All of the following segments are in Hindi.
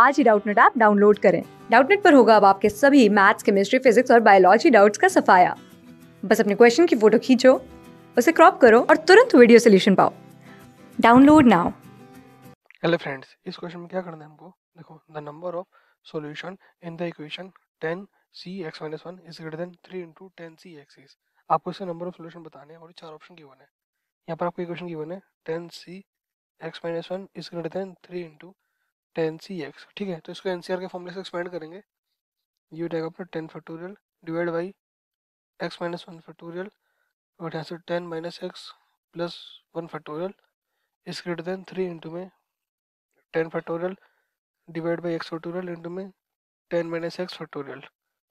आज ही डाउटनेट ऐप डाउनलोड करें डाउटनेट पर होगा अब आपके सभी मैथ्स केमिस्ट्री फिजिक्स और बायोलॉजी डाउट्स का सफाया बस अपने क्वेश्चन की फोटो खींचो उसे क्रॉप करो और तुरंत वीडियो सोल्यूशन पाओ डाउनलोड नाउ हेलो फ्रेंड्स इस क्वेश्चन में क्या करना है हमको देखो the number of solution in the equation 10 C X minus one is greater than three into ten C X is आपको इसका नंबर ऑफ सॉल्यूशन बताने हैं और चार ऑप्शन गिवन है यहाँ पर आपको इक्वेशन गिवन है ten C X minus one is greater than three into ten C X ठीक है तो इसको एन सी आर के फॉर्मूले से एक्सपेंड करेंगे ये हो जाएगा अपना ten factorial divide by X minus one factorial और यहाँ से ten minus X plus one factorial is greater than three into में ten factorial divide by X factorial into में टेन माइनस एक्स फैक्टोरियल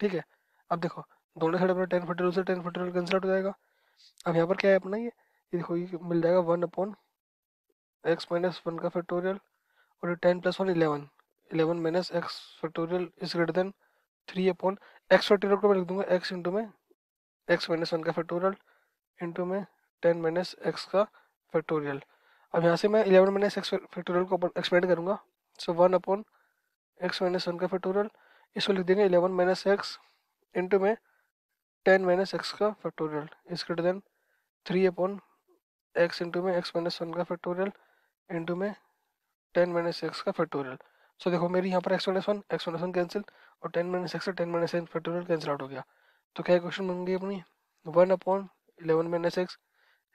ठीक है अब देखो दोनों साइड अपना टेन फैक्टोरियल से टेन फैक्टोरियल कैंसिल हो जाएगा अब यहाँ पर क्या है अपना ये ये देखो ये मिल जाएगा one upon X minus one का फैक्टोरियल और ten plus one eleven eleven minus X factorial is greater than three upon X factorial को मैं लिख दूंगा एक्स इंटू में एक्स माइनस वन का फैक्टोरियल इंटू में टेन माइनस एक्स का फैक्टोरियल अब यहाँ से मैं इलेवन माइनस एक्स फैक्टोरियल को एक्सपेंड करूँगा so one upon X minus one का फैक्टोरियल इसको लिख देंगे इलेवन माइनस एक्स इंटू में टेन माइनस एक्स का factorial is greater than three upon X into में एक्स माइनस वन का फैक्टोरियल इंटू में टेन माइनस एक्स का फैक्टोरियल सो देखो मेरी यहाँ पर X minus one X minus one cancel और टेन माइनस एक्स का ten minus X factorial cancel out हो गया तो क्या क्वेश्चन बन गई अपनी one upon eleven minus X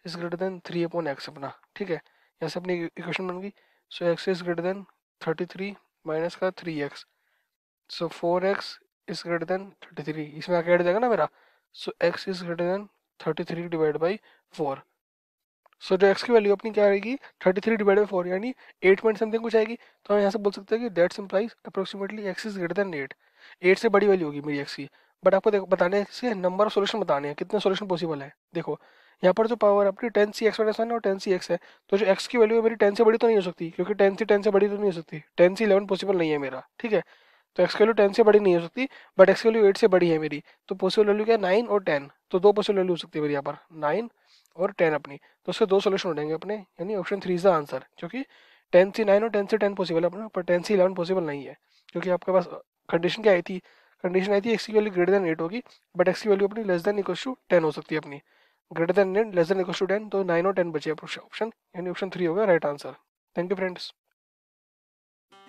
is greater than three upon x अपना ठीक है यहाँ से अपनी इक्वेशन बन गई so X is greater than thirty three minus का three X so four X is greater than thirty three इसमें आके ऐड जाएगा ना मेरा so X is greater than thirty three divide by four so जो एक्स की वैल्यू अपनी क्या आएगी thirty three divide by four यानी एट पॉइंट समथिंग कुछ आएगी तो हम यहाँ से बोल सकते हैं कि that's implies approximately X is greater than eight eight से बड़ी वैल्यू होगी मेरी एक्स की बट आपको देखो बताने से नंबर ऑफ सोल्यूशन बताने हैं कितने सोल्यूशन पॉसिबल है देखो यहाँ पर जो पावर आपकी ten C X minus one और टेन सी एक्स है तो जो एक्स की वैल्यू है मेरी टेन से बड़ी तो नहीं हो सकती क्योंकि टेन सी टेन से बड़ी तो नहीं हो सकती टेन सी इलेवन पॉसिबल नहीं है मेरा ठीक है तो एक्स वैल्यू टेन से बड़ी नहीं हो सकती बट एक्स वैल्यू एट से बड़ी है मेरी तो पॉसिबल वैल्यू क्या है नाइन और टेन तो दो पॉसिबल वैल्यू हो सकती है मेरी यहाँ पर नाइन और टेन अपनी तो उसके दो सोल्यूशन हो जाएंगे अपने यानी option three is the answer क्योंकि टेन से नाइन और टेन से टेन पॉसिबल है अपना पर टेन से इलेवन पॉसिबल नहीं है क्योंकि आपके पास कंडीशन uh, क्या आई थी कंडीशन आई थी एक्स की वैल्यू ग्रेटर देन एट होगी बट एक्स की वैल्यू अपनी less than equal to ten हो सकती है अपनी greater than eight less than equal to ten तो नाइन और टेन बचे ऑप्शन यानी ऑप्शन थ्री होगा right answer thank you friends